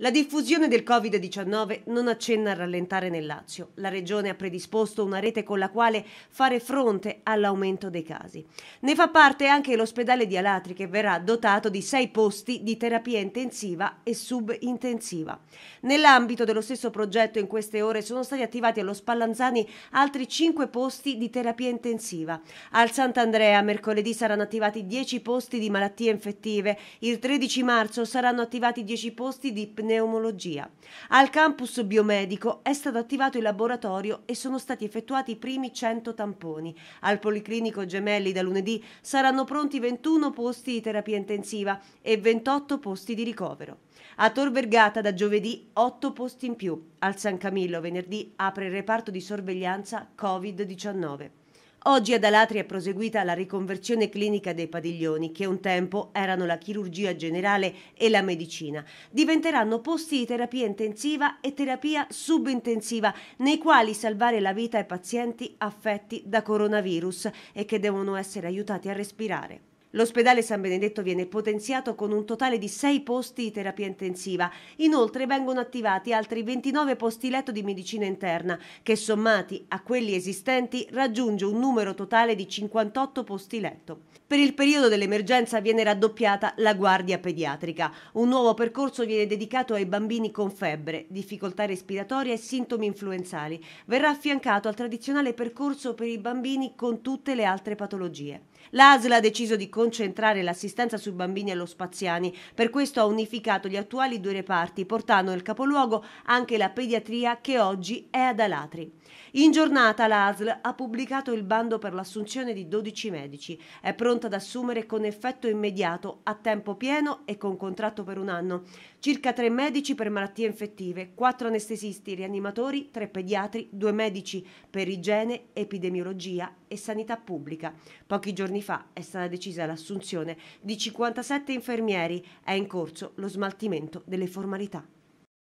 La diffusione del Covid-19 non accenna a rallentare nel Lazio. La Regione ha predisposto una rete con la quale fare fronte all'aumento dei casi. Ne fa parte anche l'ospedale di Alatri che verrà dotato di sei posti di terapia intensiva e subintensiva. Nell'ambito dello stesso progetto in queste ore sono stati attivati allo Spallanzani altri cinque posti di terapia intensiva. Al Sant'Andrea mercoledì saranno attivati dieci posti di malattie infettive, il 13 marzo saranno attivati dieci posti di pneumonia pneumologia. Al campus biomedico è stato attivato il laboratorio e sono stati effettuati i primi 100 tamponi. Al Policlinico Gemelli da lunedì saranno pronti 21 posti di terapia intensiva e 28 posti di ricovero. A Tor Vergata da giovedì 8 posti in più. Al San Camillo venerdì apre il reparto di sorveglianza Covid-19. Oggi ad Alatri è proseguita la riconversione clinica dei padiglioni, che un tempo erano la chirurgia generale e la medicina. Diventeranno posti di terapia intensiva e terapia subintensiva, nei quali salvare la vita ai pazienti affetti da coronavirus e che devono essere aiutati a respirare. L'ospedale San Benedetto viene potenziato con un totale di 6 posti di terapia intensiva. Inoltre vengono attivati altri 29 posti letto di medicina interna, che sommati a quelli esistenti raggiunge un numero totale di 58 posti letto. Per il periodo dell'emergenza viene raddoppiata la guardia pediatrica. Un nuovo percorso viene dedicato ai bambini con febbre, difficoltà respiratorie e sintomi influenzali. Verrà affiancato al tradizionale percorso per i bambini con tutte le altre patologie. L'ASL ha deciso di concentrare l'assistenza sui bambini spaziani. Per questo ha unificato gli attuali due reparti, portando nel capoluogo anche la pediatria che oggi è ad Alatri. In giornata l'ASL ha pubblicato il bando per l'assunzione di 12 medici. È pronta ad assumere con effetto immediato, a tempo pieno e con contratto per un anno. Circa tre medici per malattie infettive, quattro anestesisti, rianimatori, tre pediatri, due medici per igiene, epidemiologia e sanità pubblica. Pochi giorni fa è stata decisa l'assunzione di 57 infermieri. È in corso lo smaltimento delle formalità.